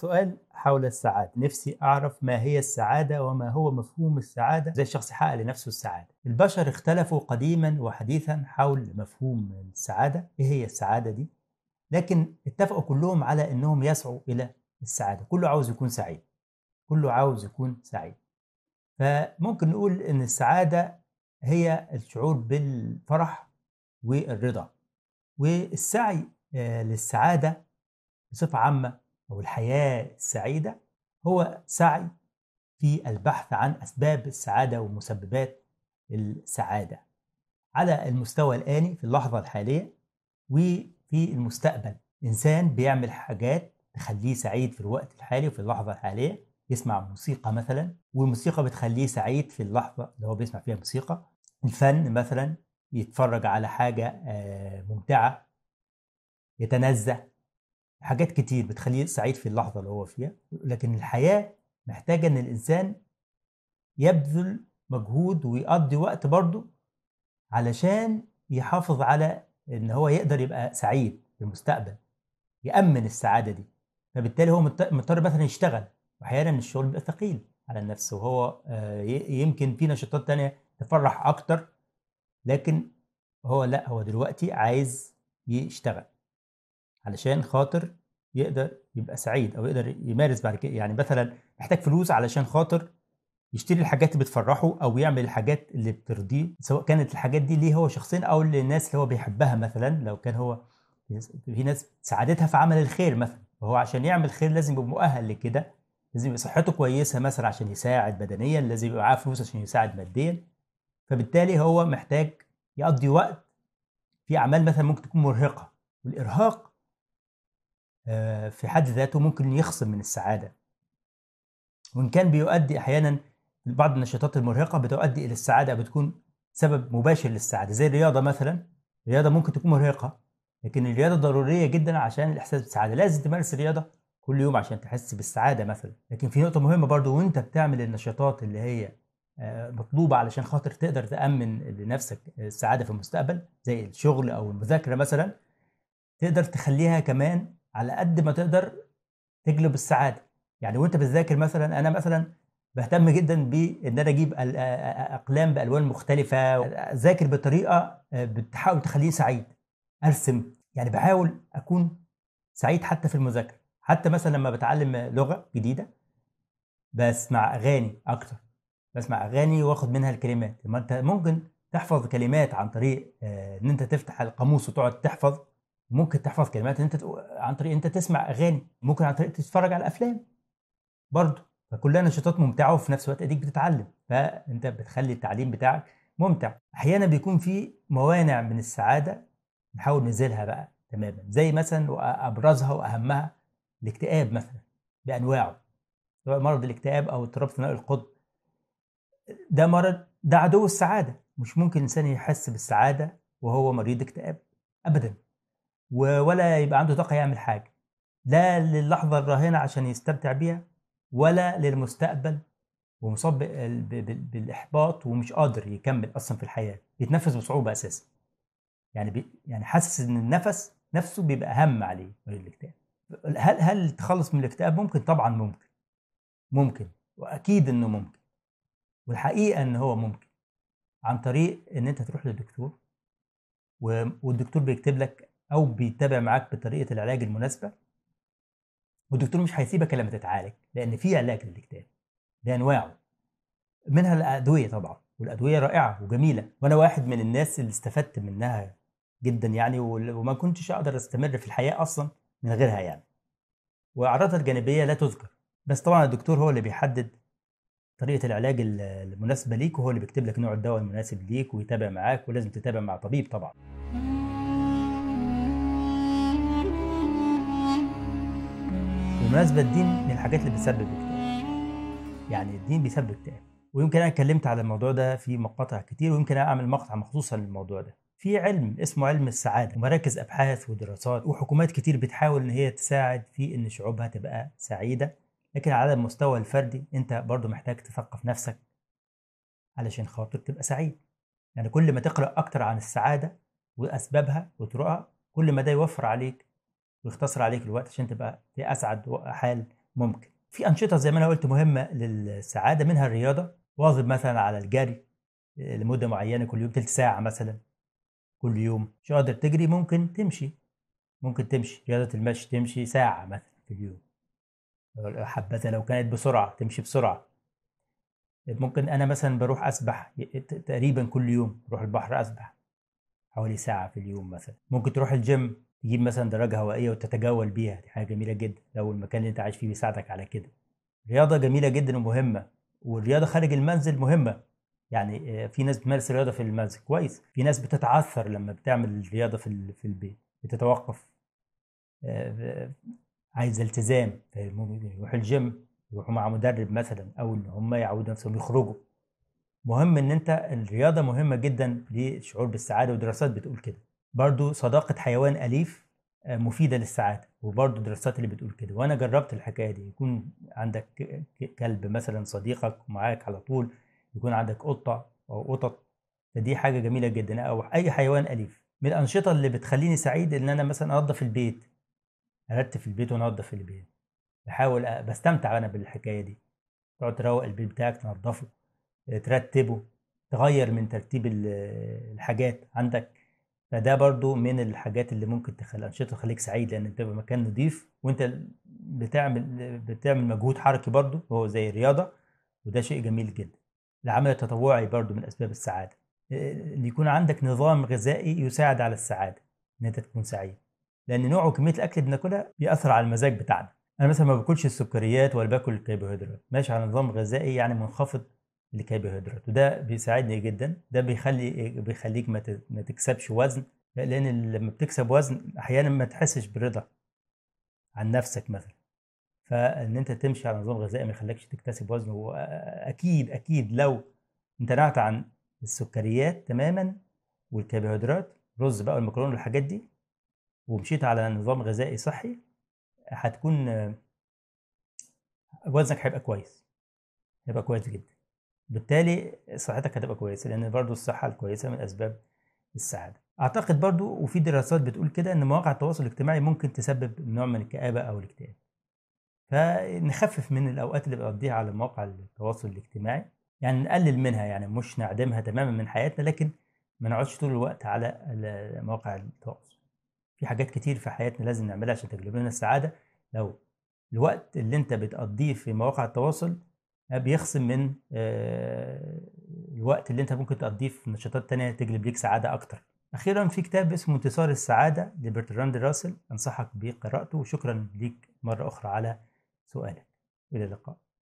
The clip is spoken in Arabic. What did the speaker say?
سؤال حول السعادة نفسي أعرف ما هي السعادة وما هو مفهوم السعادة زي الشخص حقق لنفسه السعادة البشر اختلفوا قديما وحديثا حول مفهوم السعادة إيه هي السعادة دي لكن اتفقوا كلهم على أنهم يسعوا إلى السعادة كله عاوز يكون سعيد كله عاوز يكون سعيد فممكن نقول أن السعادة هي الشعور بالفرح والرضا والسعي آه، للسعادة بصفة عامة أو الحياة السعيدة هو سعي في البحث عن أسباب السعادة ومسببات السعادة على المستوى الآني في اللحظة الحالية وفي المستقبل إنسان بيعمل حاجات تخليه سعيد في الوقت الحالي وفي اللحظة الحالية يسمع موسيقى مثلا والموسيقى بتخليه سعيد في اللحظة اللي هو بيسمع فيها موسيقى الفن مثلا يتفرج على حاجة آه، ممتعة يتنزه حاجات كتير بتخليه سعيد في اللحظة اللي هو فيها لكن الحياة محتاجة إن الإنسان يبذل مجهود ويقضي وقت برضه علشان يحافظ على إن هو يقدر يبقى سعيد في المستقبل يأمن السعادة دي فبالتالي هو مضطر مثلا يشتغل وأحيانا الشغل بيبقى ثقيل على النفس وهو آه، يمكن في نشاطات تانية تفرح أكتر لكن هو لا هو دلوقتي عايز يشتغل علشان خاطر يقدر يبقى سعيد او يقدر يمارس بعد كده يعني مثلا محتاج فلوس علشان خاطر يشتري الحاجات اللي بتفرحه او يعمل الحاجات اللي بترضيه سواء كانت الحاجات دي ليه هو شخصيا او للناس اللي هو بيحبها مثلا لو كان هو في ناس ساعدتها في عمل الخير مثلا فهو عشان يعمل خير لازم يبقى مؤهل لكده لازم يبقى صحته كويسه مثلا عشان يساعد بدنيا لازم يبقى معاه فلوس عشان يساعد ماديا فبالتالي هو محتاج يقضي وقت في اعمال مثلا ممكن تكون مرهقه والارهاق آه، في حد ذاته ممكن يخصم من السعادة وإن كان بيؤدي أحيانا بعض النشاطات المرهقة بتؤدي إلى السعادة بتكون سبب مباشر للسعادة زي الرياضة مثلا الرياضة ممكن تكون مرهقة لكن الرياضة ضرورية جدا عشان الإحساس بالسعادة لازم تمارس الرياضة كل يوم عشان تحس بالسعادة مثلا لكن في نقطة مهمة برضو وانت بتعمل النشاطات اللي هي آه، مطلوبة علشان خاطر تقدر تأمن لنفسك السعادة في المستقبل زي الشغل أو المذاكرة مثلا تقدر تخليها كمان على قد ما تقدر تجلب السعاده يعني وانت بتذاكر مثلا انا مثلا بهتم جدا بان انا اجيب اقلام بالوان مختلفه اذاكر بطريقه آه، بتحاول تخليه سعيد ارسم يعني بحاول اكون سعيد حتى في المذاكره حتى مثلا لما بتعلم لغه جديده بسمع اغاني اكتر بسمع اغاني واخد منها الكلمات ما انت ممكن تحفظ كلمات عن طريق آه، ان انت تفتح القاموس وتقعد تحفظ ممكن تحفظ كلمات انت عن طريق انت تسمع اغاني ممكن عن طريق تتفرج على افلام برضه فكلها نشاطات ممتعه وفي نفس الوقت اديك بتتعلم فانت بتخلي التعليم بتاعك ممتع احيانا بيكون في موانع من السعاده نحاول نزيلها بقى تماما زي مثلا وابرزها واهمها الاكتئاب مثلا بانواعه سواء مرض الاكتئاب او اضطراب ثنائي القطب ده مرض ده عدو السعاده مش ممكن الانسان يحس بالسعاده وهو مريض اكتئاب ابدا ولا يبقى عنده طاقه يعمل حاجه لا للحظه الراهنه عشان يستمتع بيها ولا للمستقبل ومصاب بالاحباط ومش قادر يكمل اصلا في الحياه يتنفس بصعوبه اساسا يعني بي يعني حاسس ان النفس نفسه بيبقى اهم عليه من الاكتئاب هل هل التخلص من الاكتئاب ممكن طبعا ممكن ممكن واكيد انه ممكن والحقيقه ان هو ممكن عن طريق ان انت تروح للدكتور والدكتور بيكتب لك او بيتابع معاك بطريقه العلاج المناسبه والدكتور مش هيسيبك لما تتعالج لان في علاج للاكتئاب بانواعه منها الادويه طبعا والادويه رائعه وجميله وانا واحد من الناس اللي استفدت منها جدا يعني وما كنتش اقدر استمر في الحياه اصلا من غيرها يعني واعراضها الجانبيه لا تذكر بس طبعا الدكتور هو اللي بيحدد طريقه العلاج المناسبه ليك وهو اللي بيكتب لك نوع الدواء المناسب ليك ويتابع معاك ولازم تتابع مع طبيب طبعا بالمناسبه الدين من الحاجات اللي بتسبب اكتئاب يعني الدين بيسبب اكتئاب ويمكن انا اتكلمت على الموضوع ده في مقاطع كتير ويمكن انا اعمل مقطع مخصوصا للموضوع ده في علم اسمه علم السعاده ومراكز ابحاث ودراسات وحكومات كتير بتحاول ان هي تساعد في ان شعوبها تبقى سعيده لكن على المستوى الفردي انت برضو محتاج تثقف نفسك علشان خاطر تبقى سعيد يعني كل ما تقرا اكتر عن السعاده واسبابها وطرقها كل ما ده يوفر عليك ويختصر عليك الوقت عشان تبقى في اسعد حال ممكن في انشطه زي ما انا قلت مهمه للسعاده منها الرياضه واظب مثلا على الجري لمده معينه كل يوم تلت ساعه مثلا كل يوم مش قادر تجري ممكن تمشي ممكن تمشي رياضه المشي تمشي ساعه مثلا في اليوم حبذا لو كانت بسرعه تمشي بسرعه ممكن انا مثلا بروح اسبح تقريبا كل يوم بروح البحر اسبح حوالي ساعه في اليوم مثلا ممكن تروح الجيم تجيب مثلا دراجه هوائيه وتتجول بيها دي حاجه جميله جدا لو المكان اللي انت عايش فيه بيساعدك على كده رياضه جميله جدا ومهمه والرياضه خارج المنزل مهمه يعني آه، في ناس بتمارس الرياضة في المنزل كويس في ناس بتتعثر لما بتعمل الرياضة في في البيت بتتوقف آه، آه، عايز التزام يروحوا الجيم يروحوا مع مدرب مثلا او ان هم يعودوا نفسهم يخرجوا مهم ان انت الرياضه مهمه جدا للشعور بالسعاده ودراسات بتقول كده برضو صداقه حيوان اليف آه، مفيده للسعاده وبرضو الدراسات اللي بتقول كده وانا جربت الحكايه دي يكون عندك كلب مثلا صديقك معاك على طول يكون عندك قطه او قطط فدي حاجه جميله جدا او اي حيوان اليف من الانشطه اللي بتخليني سعيد ان انا مثلا انظف البيت ارتب البيت وانظف البيت بحاول بستمتع انا بالحكايه دي تقعد تروق البيت بتاعك تنظفه ترتبه تغير من ترتيب آه، الحاجات عندك فده برضو من الحاجات اللي ممكن تخلي انشطه تخليك سعيد لان انت مكان نضيف وانت بتعمل بتعمل مجهود حركي برضو هو زي الرياضه وده شيء جميل جدا العمل التطوعي برضو من اسباب السعاده ان آه، يكون عندك نظام غذائي يساعد على السعاده ان انت تكون سعيد لان نوع وكميه الاكل اللي بناكلها بيأثر على المزاج بتاعنا انا مثلا ما باكلش السكريات ولا باكل الكربوهيدرات ماشي على نظام غذائي يعني منخفض الكربوهيدرات وده بيساعدني جدا ده بيخلي بيخليك ما تكسبش وزن لان لما بتكسب وزن احيانا ما تحسش برضا عن نفسك مثلا فان انت تمشي على نظام غذائي ما يخليكش تكتسب وزن واكيد اكيد لو امتنعت عن السكريات تماما والكربوهيدرات رز بقى والمكرونه والحاجات دي ومشيت على نظام غذائي صحي هتكون وزنك هيبقى كويس هيبقى كويس جدا بالتالي صحتك هتبقى كويسه لان برضو الصحه الكويسه من اسباب السعاده اعتقد برضو وفي دراسات بتقول كده ان مواقع التواصل الاجتماعي ممكن تسبب نوع من الكابه او الاكتئاب فنخفف من الاوقات اللي بنقضيها على مواقع التواصل الاجتماعي يعني نقلل منها يعني مش نعدمها تماما من حياتنا لكن ما نقعدش طول الوقت على مواقع التواصل في حاجات كتير في حياتنا لازم نعملها عشان تجلب لنا السعاده لو الوقت اللي انت بتقضيه في مواقع التواصل آه، بيخصم من آه، الوقت اللي انت ممكن تقضيه في نشاطات تانية تجلب ليك سعادة أكتر أخيرا في كتاب اسمه انتصار السعادة لبرتراند راسل أنصحك بقراءته وشكرا ليك مرة أخرى على سؤالك إلى اللقاء